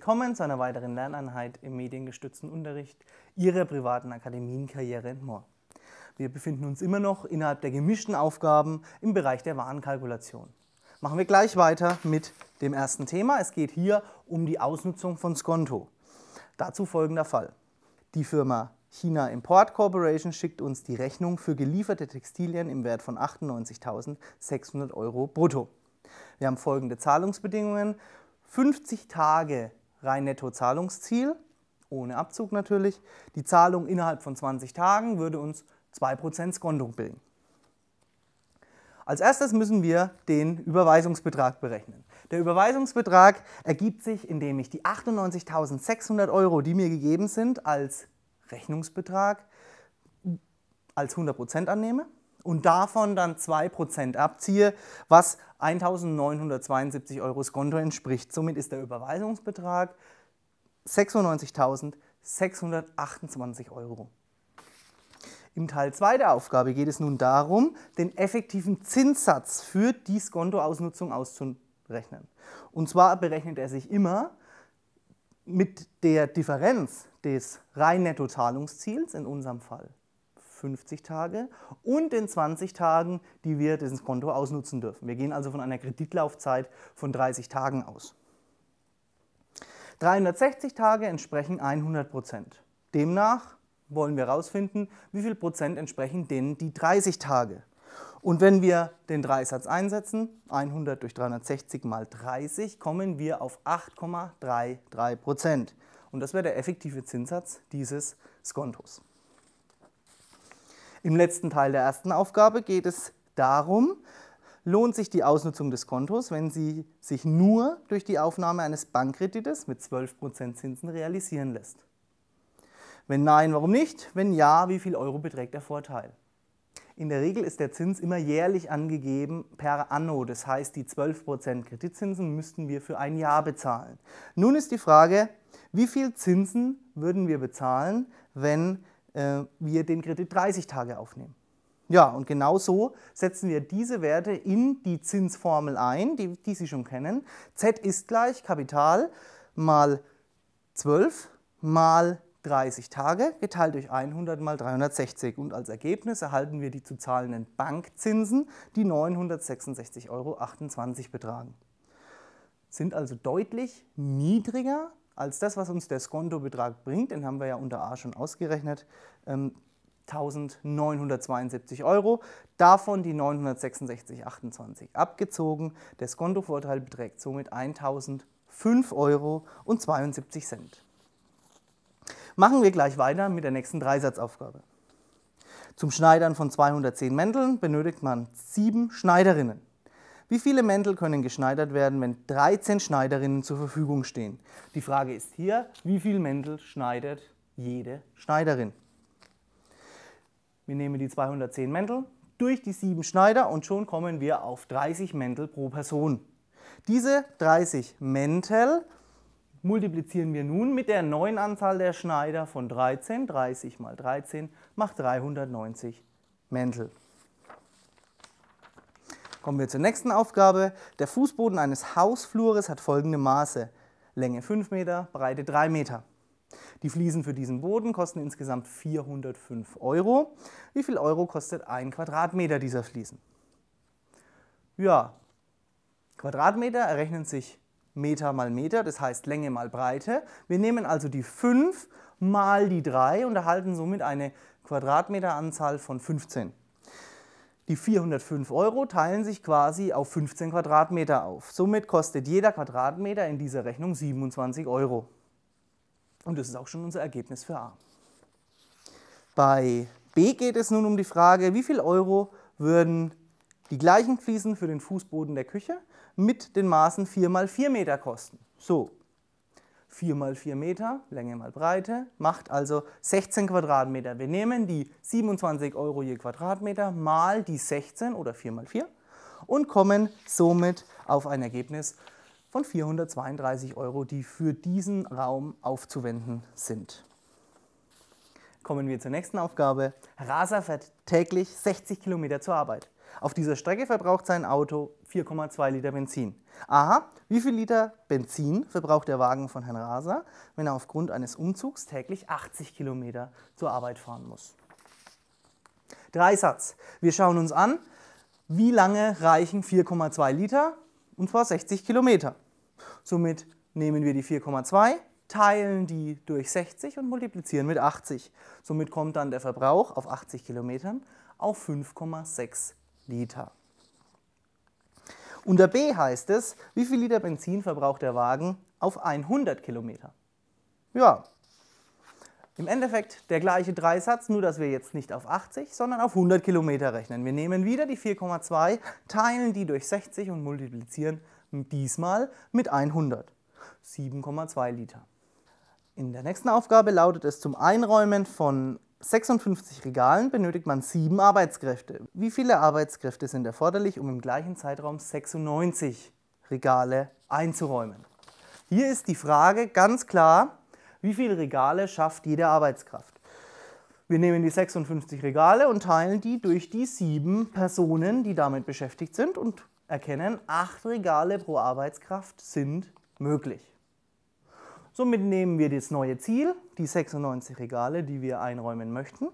Willkommen zu einer weiteren Lerneinheit im mediengestützten Unterricht Ihrer privaten Akademienkarriere in Moor. Wir befinden uns immer noch innerhalb der gemischten Aufgaben im Bereich der Warenkalkulation. Machen wir gleich weiter mit dem ersten Thema. Es geht hier um die Ausnutzung von Skonto. Dazu folgender Fall. Die Firma China Import Corporation schickt uns die Rechnung für gelieferte Textilien im Wert von 98.600 Euro brutto. Wir haben folgende Zahlungsbedingungen. 50 Tage rein netto Zahlungsziel, ohne Abzug natürlich. Die Zahlung innerhalb von 20 Tagen würde uns 2% Skondung bilden. Als erstes müssen wir den Überweisungsbetrag berechnen. Der Überweisungsbetrag ergibt sich, indem ich die 98.600 Euro, die mir gegeben sind, als Rechnungsbetrag als 100% annehme und davon dann 2% abziehe, was 1.972 Euro Skonto entspricht. Somit ist der Überweisungsbetrag 96.628 Euro. Im Teil 2 der Aufgabe geht es nun darum, den effektiven Zinssatz für die Skontoausnutzung auszurechnen. Und zwar berechnet er sich immer mit der Differenz des rein Nettozahlungsziels, in unserem Fall 50 Tage und in 20 Tagen, die wir dieses Konto ausnutzen dürfen. Wir gehen also von einer Kreditlaufzeit von 30 Tagen aus. 360 Tage entsprechen 100 Prozent. Demnach wollen wir herausfinden, wie viel Prozent entsprechen denen die 30 Tage. Und wenn wir den Dreisatz einsetzen, 100 durch 360 mal 30, kommen wir auf 8,33 Prozent. Und das wäre der effektive Zinssatz dieses Skontos. Im letzten Teil der ersten Aufgabe geht es darum, lohnt sich die Ausnutzung des Kontos, wenn sie sich nur durch die Aufnahme eines Bankkredites mit 12% Zinsen realisieren lässt. Wenn nein, warum nicht? Wenn ja, wie viel Euro beträgt der Vorteil? In der Regel ist der Zins immer jährlich angegeben per Anno, das heißt die 12% Kreditzinsen müssten wir für ein Jahr bezahlen. Nun ist die Frage, wie viel Zinsen würden wir bezahlen, wenn äh, wir den Kredit 30 Tage aufnehmen. Ja, und genau so setzen wir diese Werte in die Zinsformel ein, die, die Sie schon kennen. Z ist gleich Kapital mal 12 mal 30 Tage geteilt durch 100 mal 360 und als Ergebnis erhalten wir die zu zahlenden Bankzinsen, die 966,28 Euro betragen. Sind also deutlich niedriger als das, was uns der Skontobetrag bringt, den haben wir ja unter A schon ausgerechnet, 1972 ähm, Euro, davon die 966,28 abgezogen. Der Skontovorteil beträgt somit 1.005,72 Euro Machen wir gleich weiter mit der nächsten Dreisatzaufgabe. Zum Schneidern von 210 Mänteln benötigt man sieben Schneiderinnen. Wie viele Mäntel können geschneidert werden, wenn 13 Schneiderinnen zur Verfügung stehen? Die Frage ist hier, wie viele Mäntel schneidet jede Schneiderin? Wir nehmen die 210 Mäntel durch die 7 Schneider und schon kommen wir auf 30 Mäntel pro Person. Diese 30 Mäntel multiplizieren wir nun mit der neuen Anzahl der Schneider von 13. 30 mal 13 macht 390 Mäntel. Kommen wir zur nächsten Aufgabe. Der Fußboden eines Hausflures hat folgende Maße. Länge 5 Meter, Breite 3 Meter. Die Fliesen für diesen Boden kosten insgesamt 405 Euro. Wie viel Euro kostet ein Quadratmeter dieser Fliesen? Ja, Quadratmeter errechnen sich Meter mal Meter, das heißt Länge mal Breite. Wir nehmen also die 5 mal die 3 und erhalten somit eine Quadratmeteranzahl von 15. Die 405 Euro teilen sich quasi auf 15 Quadratmeter auf. Somit kostet jeder Quadratmeter in dieser Rechnung 27 Euro. Und das ist auch schon unser Ergebnis für A. Bei B geht es nun um die Frage, wie viel Euro würden die gleichen Fliesen für den Fußboden der Küche mit den Maßen 4 mal 4 Meter kosten. So, 4 mal 4 Meter, Länge mal Breite, macht also 16 Quadratmeter. Wir nehmen die 27 Euro je Quadratmeter mal die 16 oder 4 mal 4 und kommen somit auf ein Ergebnis von 432 Euro, die für diesen Raum aufzuwenden sind. Kommen wir zur nächsten Aufgabe. Raser fährt täglich 60 Kilometer zur Arbeit. Auf dieser Strecke verbraucht sein Auto 4,2 Liter Benzin. Aha, wie viel Liter Benzin verbraucht der Wagen von Herrn Raser, wenn er aufgrund eines Umzugs täglich 80 Kilometer zur Arbeit fahren muss? Dreisatz. Wir schauen uns an, wie lange reichen 4,2 Liter? Und zwar 60 Kilometer. Somit nehmen wir die 4,2, teilen die durch 60 und multiplizieren mit 80. Somit kommt dann der Verbrauch auf 80 Kilometern auf 5,6 Liter. Liter. Unter B heißt es, wie viel Liter Benzin verbraucht der Wagen auf 100 Kilometer? Ja, im Endeffekt der gleiche Dreisatz, nur dass wir jetzt nicht auf 80, sondern auf 100 Kilometer rechnen. Wir nehmen wieder die 4,2, teilen die durch 60 und multiplizieren diesmal mit 100. 7,2 Liter. In der nächsten Aufgabe lautet es zum Einräumen von 56 Regalen benötigt man 7 Arbeitskräfte. Wie viele Arbeitskräfte sind erforderlich, um im gleichen Zeitraum 96 Regale einzuräumen? Hier ist die Frage ganz klar, wie viele Regale schafft jede Arbeitskraft? Wir nehmen die 56 Regale und teilen die durch die 7 Personen, die damit beschäftigt sind und erkennen, 8 Regale pro Arbeitskraft sind möglich. Somit nehmen wir das neue Ziel, die 96 Regale, die wir einräumen möchten,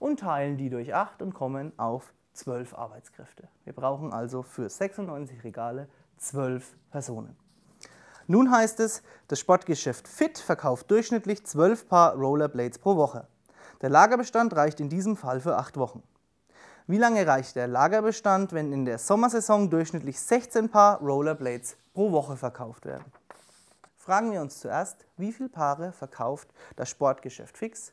und teilen die durch 8 und kommen auf 12 Arbeitskräfte. Wir brauchen also für 96 Regale 12 Personen. Nun heißt es, das Sportgeschäft Fit verkauft durchschnittlich 12 Paar Rollerblades pro Woche. Der Lagerbestand reicht in diesem Fall für 8 Wochen. Wie lange reicht der Lagerbestand, wenn in der Sommersaison durchschnittlich 16 Paar Rollerblades pro Woche verkauft werden? Fragen wir uns zuerst, wie viele Paare verkauft das Sportgeschäft fix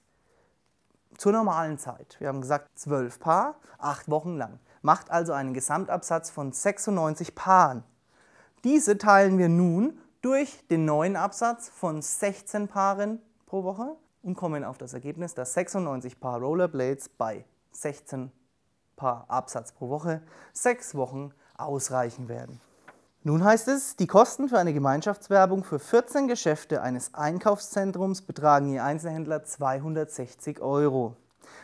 zur normalen Zeit? Wir haben gesagt, 12 Paar, 8 Wochen lang. Macht also einen Gesamtabsatz von 96 Paaren. Diese teilen wir nun durch den neuen Absatz von 16 Paaren pro Woche und kommen auf das Ergebnis, dass 96 Paar Rollerblades bei 16 Paar Absatz pro Woche sechs Wochen ausreichen werden. Nun heißt es, die Kosten für eine Gemeinschaftswerbung für 14 Geschäfte eines Einkaufszentrums betragen je Einzelhändler 260 Euro.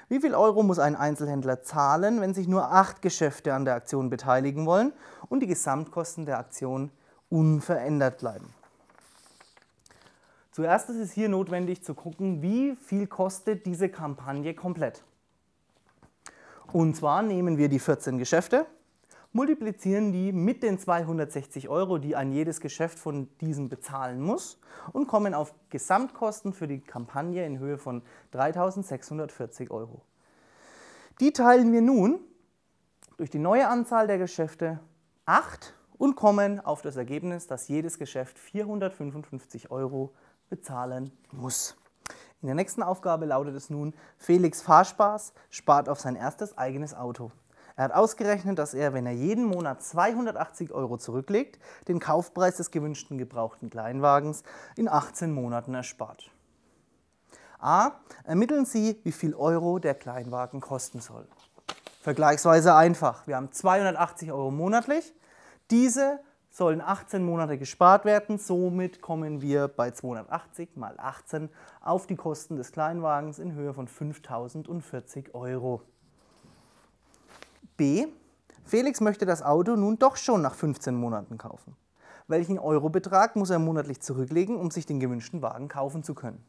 Wie viel Euro muss ein Einzelhändler zahlen, wenn sich nur acht Geschäfte an der Aktion beteiligen wollen und die Gesamtkosten der Aktion unverändert bleiben? Zuerst ist es hier notwendig zu gucken, wie viel kostet diese Kampagne komplett. Und zwar nehmen wir die 14 Geschäfte, multiplizieren die mit den 260 Euro, die an jedes Geschäft von diesem bezahlen muss, und kommen auf Gesamtkosten für die Kampagne in Höhe von 3640 Euro. Die teilen wir nun durch die neue Anzahl der Geschäfte 8 und kommen auf das Ergebnis, dass jedes Geschäft 455 Euro bezahlen muss. In der nächsten Aufgabe lautet es nun, Felix Fahrspaß spart auf sein erstes eigenes Auto. Er hat ausgerechnet, dass er, wenn er jeden Monat 280 Euro zurücklegt, den Kaufpreis des gewünschten gebrauchten Kleinwagens in 18 Monaten erspart. A. Ermitteln Sie, wie viel Euro der Kleinwagen kosten soll. Vergleichsweise einfach. Wir haben 280 Euro monatlich. Diese sollen 18 Monate gespart werden. Somit kommen wir bei 280 mal 18 auf die Kosten des Kleinwagens in Höhe von 5040 Euro. B. Felix möchte das Auto nun doch schon nach 15 Monaten kaufen. Welchen Eurobetrag muss er monatlich zurücklegen, um sich den gewünschten Wagen kaufen zu können?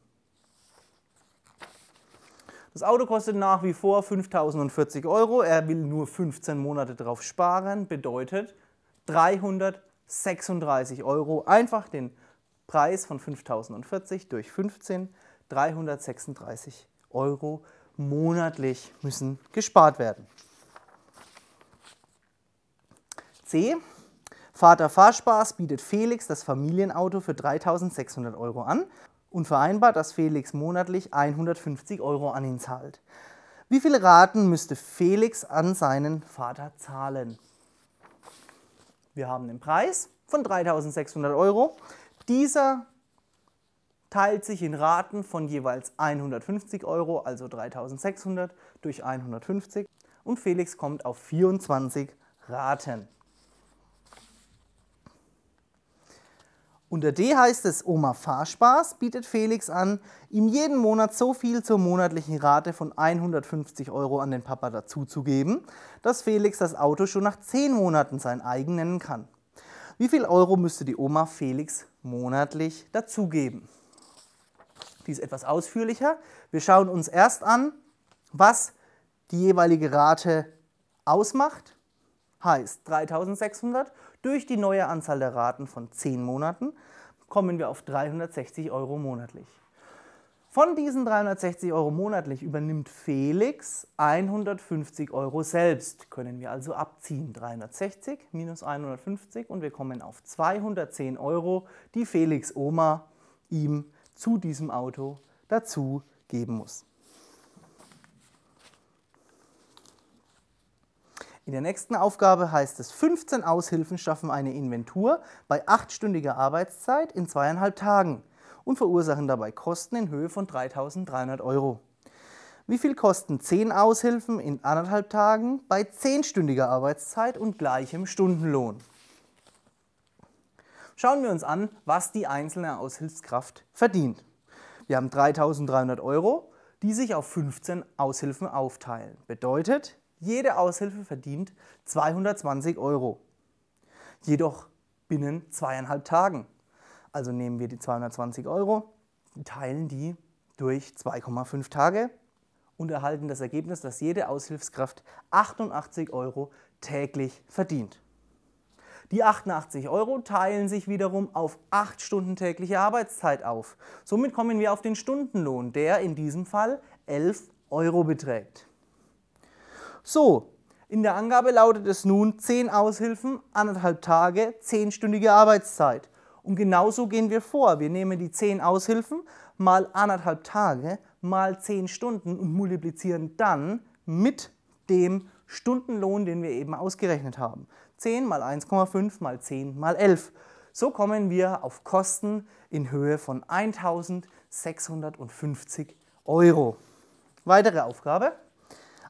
Das Auto kostet nach wie vor 5040 Euro. Er will nur 15 Monate drauf sparen, bedeutet 336 Euro. Einfach den Preis von 5040 durch 15, 336 Euro monatlich müssen gespart werden. Vater Fahrspaß bietet Felix das Familienauto für 3600 Euro an und vereinbart, dass Felix monatlich 150 Euro an ihn zahlt. Wie viele Raten müsste Felix an seinen Vater zahlen? Wir haben den Preis von 3600 Euro. Dieser teilt sich in Raten von jeweils 150 Euro, also 3600 durch 150 und Felix kommt auf 24 Raten. Unter D heißt es, Oma Fahrspaß bietet Felix an, ihm jeden Monat so viel zur monatlichen Rate von 150 Euro an den Papa dazuzugeben, dass Felix das Auto schon nach 10 Monaten sein eigen nennen kann. Wie viel Euro müsste die Oma Felix monatlich dazugeben? Dies etwas ausführlicher. Wir schauen uns erst an, was die jeweilige Rate ausmacht. Heißt 3600 durch die neue Anzahl der Raten von 10 Monaten kommen wir auf 360 Euro monatlich. Von diesen 360 Euro monatlich übernimmt Felix 150 Euro selbst. Können wir also abziehen. 360 minus 150 und wir kommen auf 210 Euro, die Felix Oma ihm zu diesem Auto dazu geben muss. In der nächsten Aufgabe heißt es, 15 Aushilfen schaffen eine Inventur bei achtstündiger Arbeitszeit in zweieinhalb Tagen und verursachen dabei Kosten in Höhe von 3.300 Euro. Wie viel kosten 10 Aushilfen in anderthalb Tagen bei zehnstündiger Arbeitszeit und gleichem Stundenlohn? Schauen wir uns an, was die einzelne Aushilfskraft verdient. Wir haben 3.300 Euro, die sich auf 15 Aushilfen aufteilen. Bedeutet, jede Aushilfe verdient 220 Euro. Jedoch binnen zweieinhalb Tagen. Also nehmen wir die 220 Euro, teilen die durch 2,5 Tage und erhalten das Ergebnis, dass jede Aushilfskraft 88 Euro täglich verdient. Die 88 Euro teilen sich wiederum auf 8 Stunden tägliche Arbeitszeit auf. Somit kommen wir auf den Stundenlohn, der in diesem Fall 11 Euro beträgt. So, in der Angabe lautet es nun 10 Aushilfen, anderthalb Tage, 10-stündige Arbeitszeit. Und genauso gehen wir vor. Wir nehmen die 10 Aushilfen mal anderthalb Tage mal 10 Stunden und multiplizieren dann mit dem Stundenlohn, den wir eben ausgerechnet haben. 10 mal 1,5 mal 10 mal 11. So kommen wir auf Kosten in Höhe von 1650 Euro. Weitere Aufgabe.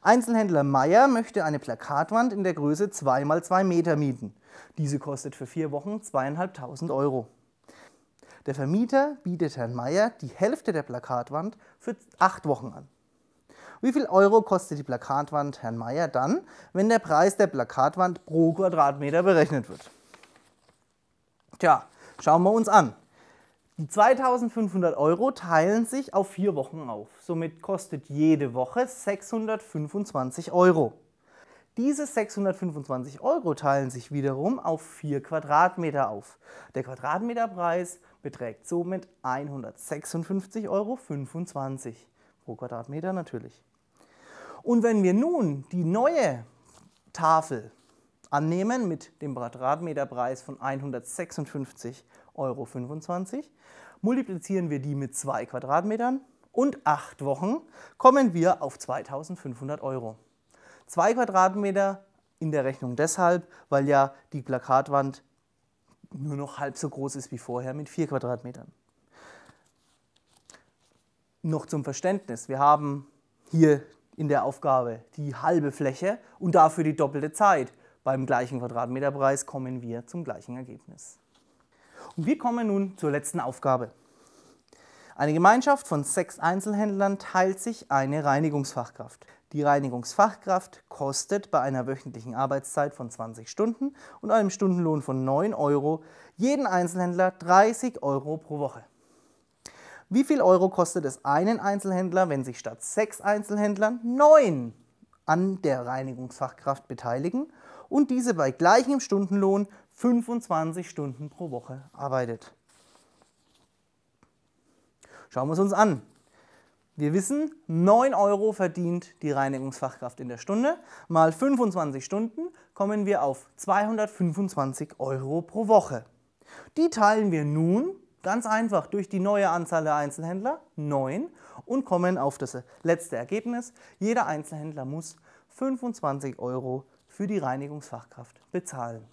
Einzelhändler Meier möchte eine Plakatwand in der Größe 2x2 Meter mieten. Diese kostet für vier Wochen 2.500 Euro. Der Vermieter bietet Herrn Meier die Hälfte der Plakatwand für acht Wochen an. Wie viel Euro kostet die Plakatwand Herrn Meier dann, wenn der Preis der Plakatwand pro Quadratmeter berechnet wird? Tja, schauen wir uns an. Die 2500 Euro teilen sich auf vier Wochen auf. Somit kostet jede Woche 625 Euro. Diese 625 Euro teilen sich wiederum auf vier Quadratmeter auf. Der Quadratmeterpreis beträgt somit 156,25 Euro pro Quadratmeter natürlich. Und wenn wir nun die neue Tafel annehmen mit dem Quadratmeterpreis von 156 Euro. 25. Multiplizieren wir die mit 2 Quadratmetern und 8 Wochen kommen wir auf 2500 Euro. 2 Quadratmeter in der Rechnung deshalb, weil ja die Plakatwand nur noch halb so groß ist wie vorher mit 4 Quadratmetern. Noch zum Verständnis, wir haben hier in der Aufgabe die halbe Fläche und dafür die doppelte Zeit. Beim gleichen Quadratmeterpreis kommen wir zum gleichen Ergebnis. Und wir kommen nun zur letzten Aufgabe. Eine Gemeinschaft von sechs Einzelhändlern teilt sich eine Reinigungsfachkraft. Die Reinigungsfachkraft kostet bei einer wöchentlichen Arbeitszeit von 20 Stunden und einem Stundenlohn von 9 Euro jeden Einzelhändler 30 Euro pro Woche. Wie viel Euro kostet es einen Einzelhändler, wenn sich statt sechs Einzelhändlern neun an der Reinigungsfachkraft beteiligen und diese bei gleichem Stundenlohn 25 Stunden pro Woche arbeitet. Schauen wir es uns an. Wir wissen, 9 Euro verdient die Reinigungsfachkraft in der Stunde. Mal 25 Stunden kommen wir auf 225 Euro pro Woche. Die teilen wir nun ganz einfach durch die neue Anzahl der Einzelhändler, 9, und kommen auf das letzte Ergebnis. Jeder Einzelhändler muss 25 Euro für die Reinigungsfachkraft bezahlen.